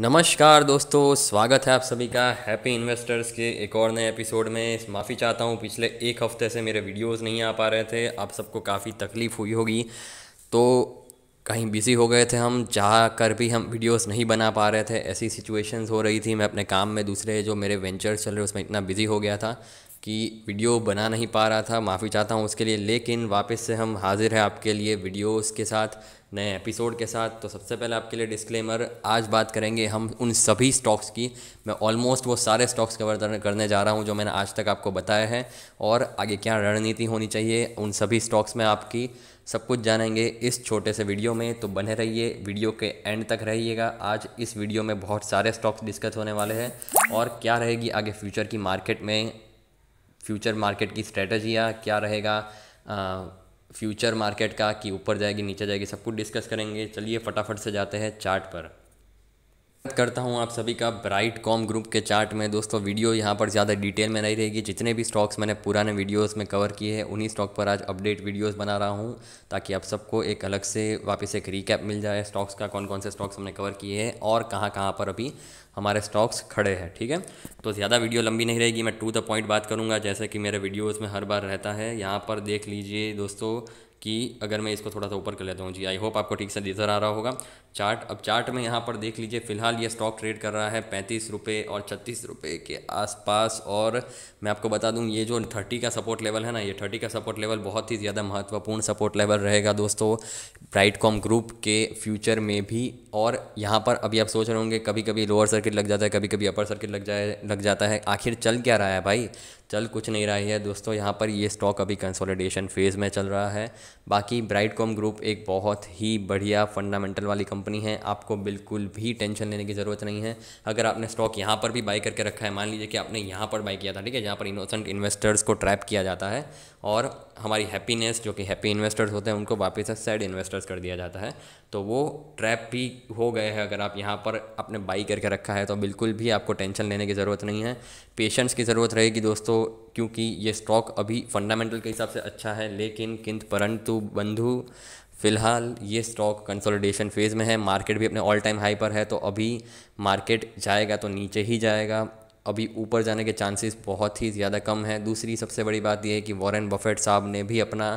नमस्कार दोस्तों स्वागत है आप सभी का हैप्पी इन्वेस्टर्स के एक और नए एपिसोड में माफ़ी चाहता हूँ पिछले एक हफ्ते से मेरे वीडियोस नहीं आ पा रहे थे आप सबको काफ़ी तकलीफ़ हुई होगी तो कहीं बिज़ी हो गए थे हम जा कर भी हम वीडियोस नहीं बना पा रहे थे ऐसी सिचुएशंस हो रही थी मैं अपने काम में दूसरे जो मेरे वेंचर्स चल रहे उसमें इतना बिज़ी हो गया था कि वीडियो बना नहीं पा रहा था माफ़ी चाहता हूँ उसके लिए लेकिन वापस से हम हाजिर हैं आपके लिए वीडियोज़ के साथ नए एपिसोड के साथ तो सबसे पहले आपके लिए डिस्क्लेमर आज बात करेंगे हम उन सभी स्टॉक्स की मैं ऑलमोस्ट वो सारे स्टॉक्स कवर करने जा रहा हूँ जो मैंने आज तक आपको बताया है और आगे क्या रणनीति होनी चाहिए उन सभी स्टॉक्स में आपकी सब कुछ जानेंगे इस छोटे से वीडियो में तो बने रहिए वीडियो के एंड तक रहिएगा आज इस वीडियो में बहुत सारे स्टॉक्स डिस्कस होने वाले हैं और क्या रहेगी आगे फ्यूचर की मार्केट में फ्यूचर मार्केट की स्ट्रेटजियाँ क्या रहेगा फ्यूचर मार्केट का कि ऊपर जाएगी नीचे जाएगी सब कुछ डिस्कस करेंगे चलिए फटाफट से जाते हैं चार्ट पर करता हूं आप सभी का ब्राइट कॉम ग्रुप के चार्ट में दोस्तों वीडियो यहां पर ज़्यादा डिटेल में नहीं रहेगी जितने भी स्टॉक्स मैंने पुराने वीडियोस में कवर किए हैं उन्हीं स्टॉक पर आज अपडेट वीडियोस बना रहा हूं ताकि आप सबको एक अलग से वापस एक रीकैप मिल जाए स्टॉक्स का कौन कौन से स्टॉक्स हमने कवर किए हैं और कहाँ कहाँ पर अभी हमारे स्टॉक्स खड़े हैं ठीक है तो ज़्यादा वीडियो लंबी नहीं रहेगी मैं टू द पॉइंट बात करूँगा जैसे कि मेरे वीडियोज़ में हर बार रहता है यहाँ पर देख लीजिए दोस्तों कि अगर मैं इसको थोड़ा सा ऊपर कर लेता हूँ जी आई होप आपको ठीक से नज़र आ रहा होगा चार्ट अब चार्ट में यहाँ पर देख लीजिए फिलहाल ये स्टॉक ट्रेड कर रहा है पैंतीस रुपये और छत्तीस रुपये के आसपास और मैं आपको बता दूँ ये जो थर्टी का सपोर्ट लेवल है ना ये थर्टी का सपोर्ट लेवल बहुत ही ज़्यादा महत्वपूर्ण सपोर्ट लेवल रहेगा दोस्तों ब्राइटकॉम ग्रुप के फ्यूचर में भी और यहाँ पर अभी आप सोच रहे होंगे कभी कभी लोअर सर्किट लग जाता है कभी कभी अपर सर्किट लग जाए लग जाता है आखिर चल क्या रहा है भाई चल कुछ नहीं रहा है दोस्तों यहाँ पर ये स्टॉक अभी कंसोलिडेशन फेज़ में चल रहा है बाकी ब्राइट कॉम ग्रुप एक बहुत ही बढ़िया फंडामेंटल वाली कंपनी है आपको बिल्कुल भी टेंशन लेने की ज़रूरत नहीं है अगर आपने स्टॉक यहाँ पर भी बाई करके रखा है मान लीजिए कि आपने यहाँ पर बाई किया था ठीक है जहाँ पर इनोसेंट इन्वेस्टर्स को ट्रैप किया जाता है और हमारी हैप्पीनेस जो कि हैप्पी इन्वेस्टर्स होते हैं उनको वापस सैड इन्वेस्टर्स कर दिया जाता है तो वो ट्रैप भी हो गए हैं अगर आप यहाँ पर अपने बाई करके रखा है तो बिल्कुल भी आपको टेंशन लेने की ज़रूरत नहीं है पेशेंस की ज़रूरत रहेगी दोस्तों क्योंकि ये स्टॉक अभी फंडामेंटल के हिसाब से अच्छा है लेकिन किंत परंतु बंधु फिलहाल ये स्टॉक कंसोलिडेशन फेज़ में है मार्केट भी अपने ऑल टाइम हाई पर है तो अभी मार्केट जाएगा तो नीचे ही जाएगा अभी ऊपर जाने के चांसेस बहुत ही ज़्यादा कम है दूसरी सबसे बड़ी बात यह है कि वॉरेन बफेट साहब ने भी अपना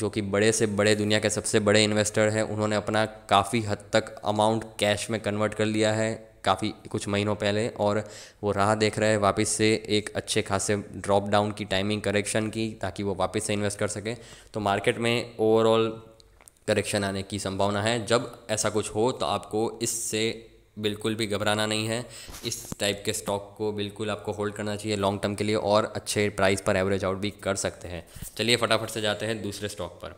जो कि बड़े से बड़े दुनिया के सबसे बड़े इन्वेस्टर हैं उन्होंने अपना काफ़ी हद तक अमाउंट कैश में कन्वर्ट कर लिया है काफ़ी कुछ महीनों पहले और वो राह देख रहे हैं वापस से एक अच्छे खासे ड्रॉप डाउन की टाइमिंग करेक्शन की ताकि वो वापस से इन्वेस्ट कर सकें तो मार्केट में ओवरऑल करेक्शन आने की संभावना है जब ऐसा कुछ हो तो आपको इससे बिल्कुल भी घबराना नहीं है इस टाइप के स्टॉक को बिल्कुल आपको होल्ड करना चाहिए लॉन्ग टर्म के लिए और अच्छे प्राइस पर एवरेज आउट भी कर सकते हैं चलिए फटाफट से जाते हैं दूसरे स्टॉक पर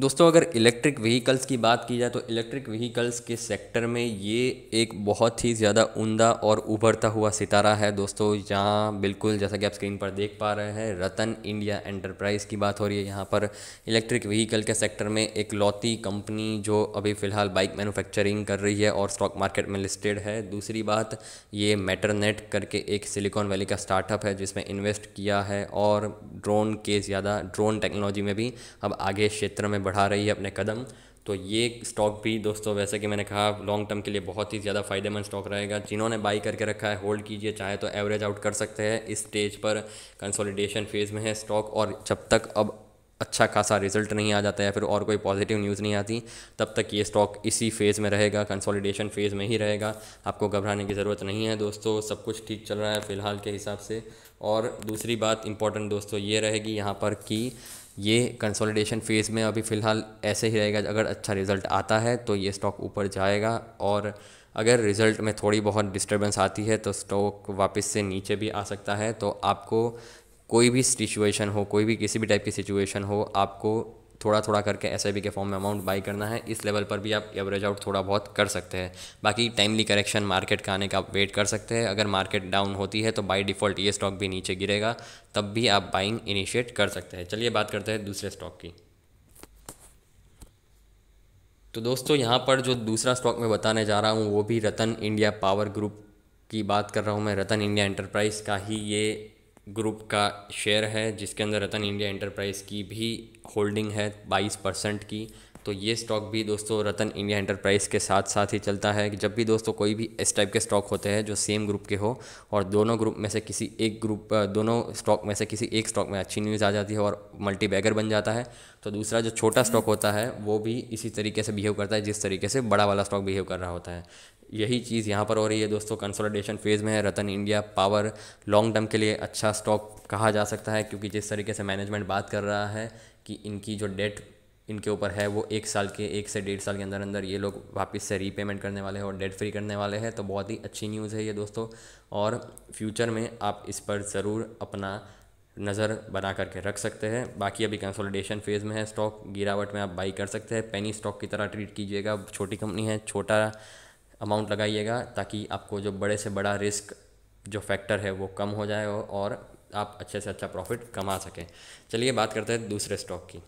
दोस्तों अगर इलेक्ट्रिक व्हीकल्स की बात की जाए तो इलेक्ट्रिक व्हीकल्स के सेक्टर में ये एक बहुत ही ज़्यादा उमदा और उभरता हुआ सितारा है दोस्तों यहाँ बिल्कुल जैसा कि आप स्क्रीन पर देख पा रहे हैं रतन इंडिया एंटरप्राइज़ की बात हो रही है यहाँ पर इलेक्ट्रिक व्हीकल के सेक्टर में एक लौती कंपनी जो अभी फ़िलहाल बाइक मैनुफैक्चरिंग कर रही है और स्टॉक मार्केट में लिस्टेड है दूसरी बात ये मेटरनेट करके एक सिलिकॉन वैली का स्टार्टअप है जिसमें इन्वेस्ट किया है और ड्रोन के ज़्यादा ड्रोन टेक्नोलॉजी में भी अब आगे क्षेत्र में बढ़ा रही है अपने कदम तो ये स्टॉक भी दोस्तों वैसे कि मैंने कहा लॉन्ग टर्म के लिए बहुत ही ज़्यादा फायदेमंद स्टॉक रहेगा जिन्होंने बाई करके रखा है होल्ड कीजिए चाहे तो एवरेज आउट कर सकते हैं इस स्टेज पर कंसोलिडेशन फेज़ में है स्टॉक और जब तक अब अच्छा खासा रिजल्ट नहीं आ जाता है फिर और कोई पॉजिटिव न्यूज़ नहीं आती तब तक ये स्टॉक इसी फेज़ में रहेगा कंसोलिडेशन फेज़ में ही रहेगा आपको घबराने की ज़रूरत नहीं है दोस्तों सब कुछ ठीक चल रहा है फ़िलहाल के हिसाब से और दूसरी बात इंपॉर्टेंट दोस्तों ये रहेगी यहाँ पर कि ये कंसोलिडेशन फेज़ में अभी फ़िलहाल ऐसे ही रहेगा अगर अच्छा रिज़ल्ट आता है तो ये स्टॉक ऊपर जाएगा और अगर रिज़ल्ट में थोड़ी बहुत डिस्टर्बेंस आती है तो स्टॉक वापस से नीचे भी आ सकता है तो आपको कोई भी सिचुएशन हो कोई भी किसी भी टाइप की सिचुएशन हो आपको थोड़ा थोड़ा करके एस के फॉर्म में अमाउंट बाई करना है इस लेवल पर भी आप एवरेज आउट थोड़ा बहुत कर सकते हैं बाकी टाइमली करेक्शन मार्केट का आने का आप वेट कर सकते हैं अगर मार्केट डाउन होती है तो बाई डिफ़ॉल्ट ये स्टॉक भी नीचे गिरेगा तब भी आप बाइंग इनिशिएट कर सकते हैं चलिए बात करते हैं दूसरे स्टॉक की तो दोस्तों यहाँ पर जो दूसरा स्टॉक मैं बताने जा रहा हूँ वो भी रतन इंडिया पावर ग्रुप की बात कर रहा हूँ मैं रतन इंडिया एंटरप्राइज का ही ये ग्रुप का शेयर है जिसके अंदर रतन इंडिया एंटरप्राइज की भी होल्डिंग है 22 परसेंट की तो ये स्टॉक भी दोस्तों रतन इंडिया एंटरप्राइज के साथ साथ ही चलता है कि जब भी दोस्तों कोई भी इस टाइप के स्टॉक होते हैं जो सेम ग्रुप के हो और दोनों ग्रुप में से किसी एक ग्रुप दोनों स्टॉक में से किसी एक स्टॉक में अच्छी न्यूज़ आ जाती है और मल्टी बैगर बन जाता है तो दूसरा जो छोटा स्टॉक होता है वो भी इसी तरीके से बिहेव करता है जिस तरीके से बड़ा वाला स्टॉक बिहेव कर रहा होता है यही चीज़ यहाँ पर हो रही है दोस्तों कंसोलिडेशन फेज़ में है Ratan India Power long term के लिए अच्छा स्टॉक कहा जा सकता है क्योंकि जिस तरीके से मैनेजमेंट बात कर रहा है कि इनकी जो डेट इनके ऊपर है वो एक साल के एक से डेढ़ साल के अंदर अंदर ये लोग वापस से रीपेमेंट करने वाले हैं और डेट फ्री करने वाले हैं तो बहुत ही अच्छी न्यूज़ है ये दोस्तों और फ्यूचर में आप इस पर ज़रूर अपना नज़र बना करके रख सकते हैं बाकी अभी कंसोलिडेशन फेज़ में है स्टॉक गिरावट में आप बाई कर सकते हैं पेनी स्टॉक की तरह ट्रीट कीजिएगा छोटी कंपनी है छोटा अमाउंट लगाइएगा ताकि आपको जो बड़े से बड़ा रिस्क जो फैक्टर है वो कम हो जाए और आप अच्छे से अच्छा प्रॉफिट कमा सकें चलिए बात करते हैं दूसरे स्टॉक की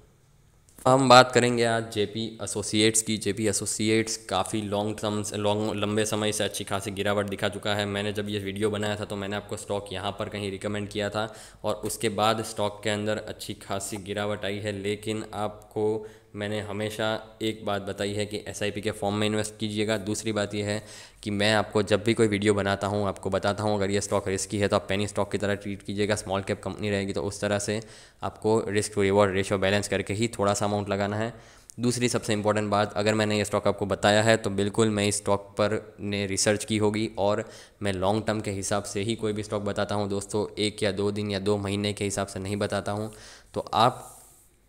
हम बात करेंगे आज जेपी एसोसिएट्स की जेपी एसोसिएट्स काफ़ी लॉन्ग टर्म लॉन्ग लंबे समय से अच्छी खासी गिरावट दिखा चुका है मैंने जब ये वीडियो बनाया था तो मैंने आपको स्टॉक यहाँ पर कहीं रिकमेंड किया था और उसके बाद स्टॉक के अंदर अच्छी खासी गिरावट आई है लेकिन आपको मैंने हमेशा एक बात बताई है कि एस के फॉर्म में इन्वेस्ट कीजिएगा दूसरी बात यह है कि मैं आपको जब भी कोई वीडियो बनाता हूँ आपको बताता हूँ अगर ये स्टॉक रिस्की है तो आप पेनी स्टॉक की तरह ट्रीट कीजिएगा स्मॉल कैप कंपनी रहेगी तो उस तरह से आपको risk to reward ratio balance करके ही थोड़ा सा अमाउंट लगाना है दूसरी सबसे इंपॉर्टेंट बात अगर मैंने ये स्टॉक आपको बताया है तो बिल्कुल मैं इस स्टॉक पर ने रिसर्च की होगी और मैं लॉन्ग टर्म के हिसाब से ही कोई भी स्टॉक बताता हूँ दोस्तों एक या दो दिन या दो महीने के हिसाब से नहीं बताता हूँ तो आप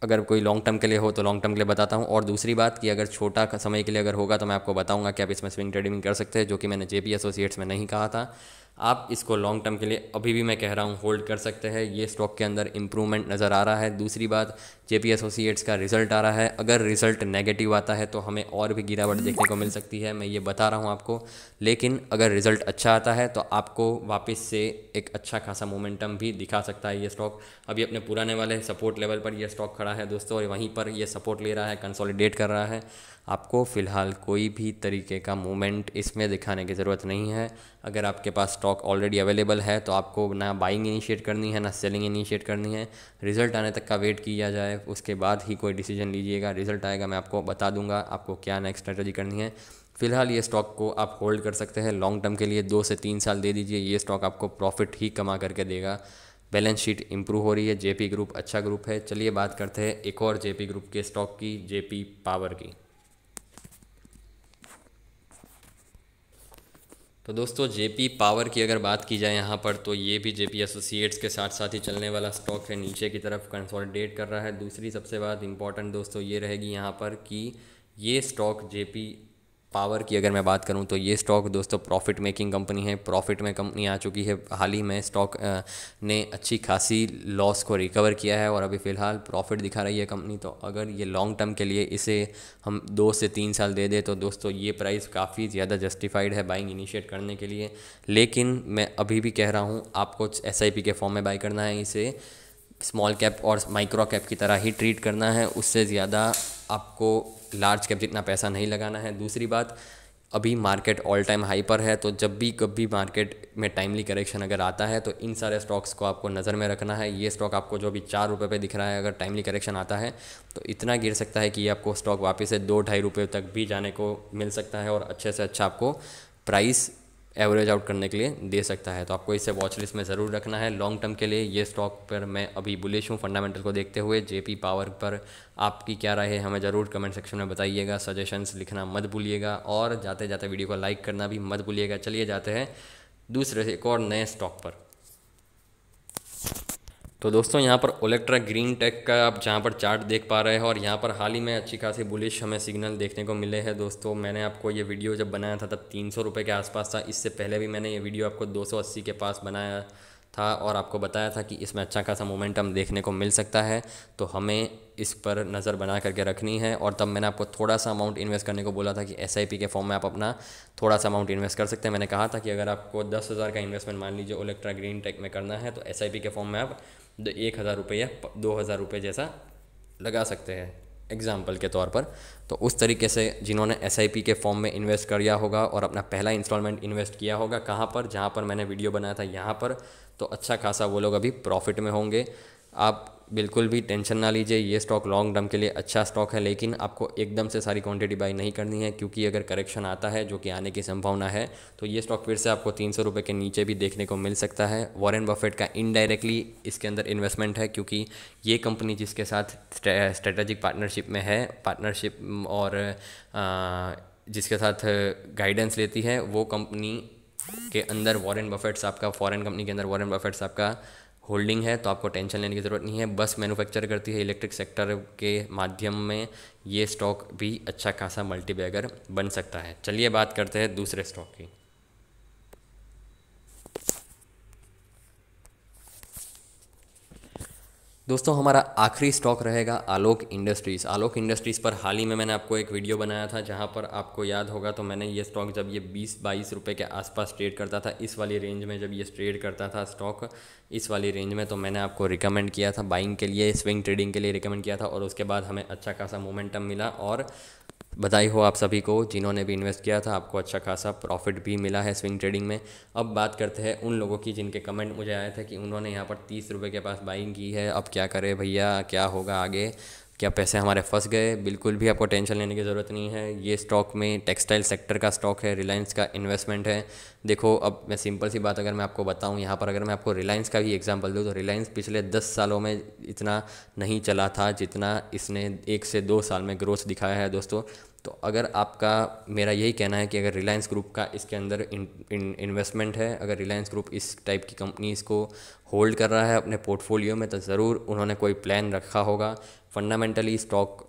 अगर कोई लॉन्ग टर्म के लिए हो तो लॉन्ग टर्म के लिए बताता हूँ और दूसरी बात कि अगर छोटा समय के लिए अगर होगा तो मैं आपको बताऊँगा कि आप इसमें स्विंग ट्रेडिंग कर सकते हैं जो कि मैंने जे पी एसोसिएट्स में नहीं कहा था आप इसको लॉन्ग टर्म के लिए अभी भी मैं कह रहा हूँ होल्ड कर सकते हैं ये स्टॉक के अंदर इंप्रूवमेंट नज़र आ रहा है दूसरी बात जे पी एसोसिएट्स का रिजल्ट आ रहा है अगर रिजल्ट नेगेटिव आता है तो हमें और भी गिरावट देखने को मिल सकती है मैं ये बता रहा हूँ आपको लेकिन अगर रिजल्ट अच्छा आता है तो आपको वापस से एक अच्छा खासा मोमेंटम भी दिखा सकता है ये स्टॉक अभी अपने पुराने वाले सपोर्ट लेवल पर यह स्टॉक खड़ा है दोस्तों और वहीं पर यह सपोर्ट ले रहा है कंसोलिडेट कर रहा है आपको फ़िलहाल कोई भी तरीके का मूवमेंट इसमें दिखाने की ज़रूरत नहीं है अगर आपके पास स्टॉक ऑलरेडी अवेलेबल है तो आपको ना बाइंग इनिशिएट करनी है ना सेलिंग इनिशिएट करनी है रिजल्ट आने तक का वेट किया जाए उसके बाद ही कोई डिसीजन लीजिएगा रिजल्ट आएगा मैं आपको बता दूंगा आपको क्या नेक्स्ट स्ट्रेटजी करनी है फिलहाल ये स्टॉक को आप होल्ड कर सकते हैं लॉन्ग टर्म के लिए दो से तीन साल दे दीजिए ये स्टॉक आपको प्रॉफिट ही कमा करके देगा बैलेंस शीट इंप्रूव हो रही है जेपी ग्रुप अच्छा ग्रुप है चलिए बात करते हैं एक और जेपी ग्रुप के स्टॉक की जेपी पावर की तो दोस्तों जेपी पावर की अगर बात की जाए यहाँ पर तो ये भी जेपी एसोसिएट्स के साथ साथ ही चलने वाला स्टॉक है नीचे की तरफ कंसोलिडेट कर रहा है दूसरी सबसे बात इम्पॉर्टेंट दोस्तों ये रहेगी यहाँ पर कि ये स्टॉक जेपी पावर की अगर मैं बात करूं तो ये स्टॉक दोस्तों प्रॉफिट मेकिंग कंपनी है प्रॉफिट में कंपनी आ चुकी है हाल ही में स्टॉक ने अच्छी खासी लॉस को रिकवर किया है और अभी फ़िलहाल प्रॉफिट दिखा रही है कंपनी तो अगर ये लॉन्ग टर्म के लिए इसे हम दो से तीन साल दे दे तो दोस्तों ये प्राइस काफ़ी ज़्यादा जस्टिफाइड है बाइंग इनिशिएट करने के लिए लेकिन मैं अभी भी कह रहा हूँ आपको एस के फॉर्म में बाई करना है इसे स्मॉल कैप और माइक्रो कैप की तरह ही ट्रीट करना है उससे ज़्यादा आपको लार्ज कैप जितना पैसा नहीं लगाना है दूसरी बात अभी मार्केट ऑल टाइम हाई पर है तो जब भी कभी मार्केट में टाइमली करेक्शन अगर आता है तो इन सारे स्टॉक्स को आपको नज़र में रखना है ये स्टॉक आपको जो भी चार रुपये पर दिख रहा है अगर टाइमली करेक्शन आता है तो इतना गिर सकता है कि ये आपको स्टॉक वापस से दो ढाई रुपये तक भी जाने को मिल सकता है और अच्छे से अच्छा आपको प्राइस एवरेज आउट करने के लिए दे सकता है तो आपको इसे वॉच लिस्ट में ज़रूर रखना है लॉन्ग टर्म के लिए ये स्टॉक पर मैं अभी बुलिश हूँ फंडामेंटल को देखते हुए जेपी पावर पर आपकी क्या राय है हमें ज़रूर कमेंट सेक्शन में बताइएगा सजेशंस लिखना मत भूलिएगा और जाते जाते वीडियो को लाइक करना भी मत भूलिएगा चलिए जाते हैं दूसरे एक और नए स्टॉक पर तो दोस्तों यहाँ पर ओलेक्ट्रा ग्रीन टेक का आप जहाँ पर चार्ट देख पा रहे हैं और यहाँ पर हाल ही में अच्छी खासी बुलिश हमें सिग्नल देखने को मिले हैं दोस्तों मैंने आपको ये वीडियो जब बनाया था तब तीन सौ रुपये के आसपास था इससे पहले भी मैंने ये वीडियो आपको दो सौ अस्सी के पास बनाया था और आपको बताया था कि इसमें अच्छा खासा मोमेंटम देखने को मिल सकता है तो हमें इस पर नज़र बना करके रखनी है और तब मैंने आपको थोड़ा सा अमाउंट इन्वेस्ट करने को बोला था कि एस के फॉर्म में आप अपना थोड़ा सा अमाउंट इन्वेस्ट कर सकते हैं मैंने कहा था कि अगर आपको दस हज़ार का इन्वेस्टमेंट मान लीजिए ओलेक्ट्रा ग्रीन टेक में करना है तो एस के फॉर्म में आप एक हज़ार रुपये या दो हज़ार रुपये जैसा लगा सकते हैं एग्जाम्पल के तौर पर तो उस तरीके से जिन्होंने एस के फॉर्म में इन्वेस्ट कर लिया होगा और अपना पहला इंस्टॉलमेंट इन्वेस्ट किया होगा कहाँ पर जहाँ पर मैंने वीडियो बनाया था यहाँ पर तो अच्छा खासा वो लोग अभी प्रॉफिट में होंगे आप बिल्कुल भी टेंशन ना लीजिए ये स्टॉक लॉन्ग टर्म के लिए अच्छा स्टॉक है लेकिन आपको एकदम से सारी क्वांटिटी बाई नहीं करनी है क्योंकि अगर करेक्शन आता है जो कि आने की संभावना है तो ये स्टॉक फिर से आपको तीन सौ रुपये के नीचे भी देखने को मिल सकता है वॉरेन बफेट का इनडायरेक्टली इसके अंदर इन्वेस्टमेंट है क्योंकि ये कंपनी जिसके साथ स्ट्रेटेजिक पार्टनरशिप में है पार्टनरशिप और जिसके साथ गाइडेंस लेती है वो कंपनी के अंदर वॉरेन बफेट साहब का फॉरेन कंपनी के अंदर वॉरेन बफेट साहब का होल्डिंग है तो आपको टेंशन लेने की ज़रूरत नहीं है बस मैन्युफैक्चर करती है इलेक्ट्रिक सेक्टर के माध्यम में ये स्टॉक भी अच्छा खासा मल्टीबैगर बन सकता है चलिए बात करते हैं दूसरे स्टॉक की दोस्तों हमारा आखिरी स्टॉक रहेगा आलोक इंडस्ट्रीज़ आलोक इंडस्ट्रीज़ पर हाल ही में मैंने आपको एक वीडियो बनाया था जहां पर आपको याद होगा तो मैंने ये स्टॉक जब ये 20 बाईस रुपए के आसपास ट्रेड करता था इस वाली रेंज में जब ये ट्रेड करता था स्टॉक इस वाली रेंज में तो मैंने आपको रिकमेंड किया था बाइंग के लिए स्विंग ट्रेडिंग के लिए रिकमेंड किया था और उसके बाद हमें अच्छा खासा मोमेंटम मिला और बधाई हो आप सभी को जिन्होंने भी इन्वेस्ट किया था आपको अच्छा खासा प्रॉफिट भी मिला है स्विंग ट्रेडिंग में अब बात करते हैं उन लोगों की जिनके कमेंट मुझे आए थे कि उन्होंने यहाँ पर तीस रुपये के पास बाइंग की है अब क्या करें भैया क्या होगा आगे क्या पैसे हमारे फंस गए बिल्कुल भी आपको टेंशन लेने की ज़रूरत नहीं है ये स्टॉक में टेक्सटाइल सेक्टर का स्टॉक है रिलायंस का इन्वेस्टमेंट है देखो अब मैं सिंपल सी बात अगर मैं आपको बताऊं यहाँ पर अगर मैं आपको रिलायंस का भी एग्जांपल दूँ तो रिलायंस पिछले दस सालों में इतना नहीं चला था जितना इसने एक से दो साल में ग्रोथ दिखाया है दोस्तों तो अगर आपका मेरा यही कहना है कि अगर रिलायंस ग्रुप का इसके अंदर इन्वेस्टमेंट है अगर रिलायंस ग्रुप इस टाइप की कंपनीज को होल्ड कर रहा है अपने पोर्टफोलियो में तो ज़रूर उन्होंने कोई प्लान रखा होगा फंडामेंटली स्टॉक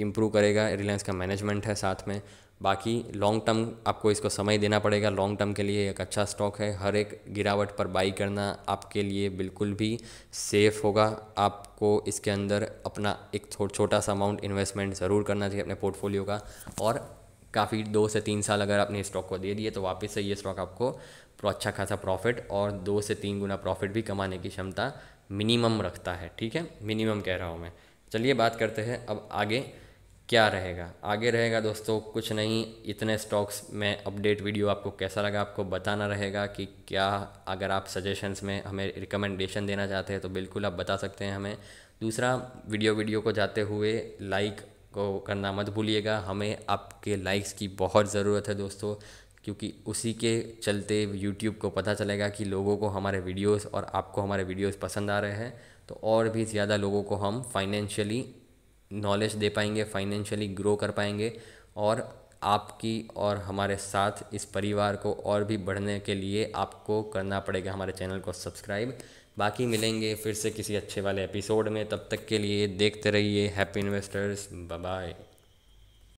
इम्प्रूव करेगा रिलायंस का मैनेजमेंट है साथ में बाकी लॉन्ग टर्म आपको इसको समय देना पड़ेगा लॉन्ग टर्म के लिए एक अच्छा स्टॉक है हर एक गिरावट पर बाई करना आपके लिए बिल्कुल भी सेफ होगा आपको इसके अंदर अपना एक छोटा सा अमाउंट इन्वेस्टमेंट ज़रूर करना चाहिए अपने पोर्टफोलियो का और काफ़ी दो से तीन साल अगर आपने स्टॉक को दे दिए तो वापस से ये स्टॉक आपको अच्छा खासा प्रॉफिट और दो से तीन गुना प्रॉफिट भी कमाने की क्षमता मिनिमम रखता है ठीक है मिनिमम कह रहा हूँ मैं चलिए बात करते हैं अब आगे क्या रहेगा आगे रहेगा दोस्तों कुछ नहीं इतने स्टॉक्स में अपडेट वीडियो आपको कैसा लगा आपको बताना रहेगा कि क्या अगर आप सजेशंस में हमें रिकमेंडेशन देना चाहते हैं तो बिल्कुल आप बता सकते हैं हमें दूसरा वीडियो वीडियो को जाते हुए लाइक को करना मत भूलिएगा हमें आपके लाइक्स की बहुत ज़रूरत है दोस्तों क्योंकि उसी के चलते यूट्यूब को पता चलेगा कि लोगों को हमारे वीडियोस और आपको हमारे वीडियोस पसंद आ रहे हैं तो और भी ज़्यादा लोगों को हम फाइनेंशियली नॉलेज दे पाएंगे फाइनेंशियली ग्रो कर पाएंगे और आपकी और हमारे साथ इस परिवार को और भी बढ़ने के लिए आपको करना पड़ेगा हमारे चैनल को सब्सक्राइब बाकी मिलेंगे फिर से किसी अच्छे वाले एपिसोड में तब तक के लिए देखते रहिए हैप्पी इन्वेस्टर्स बाय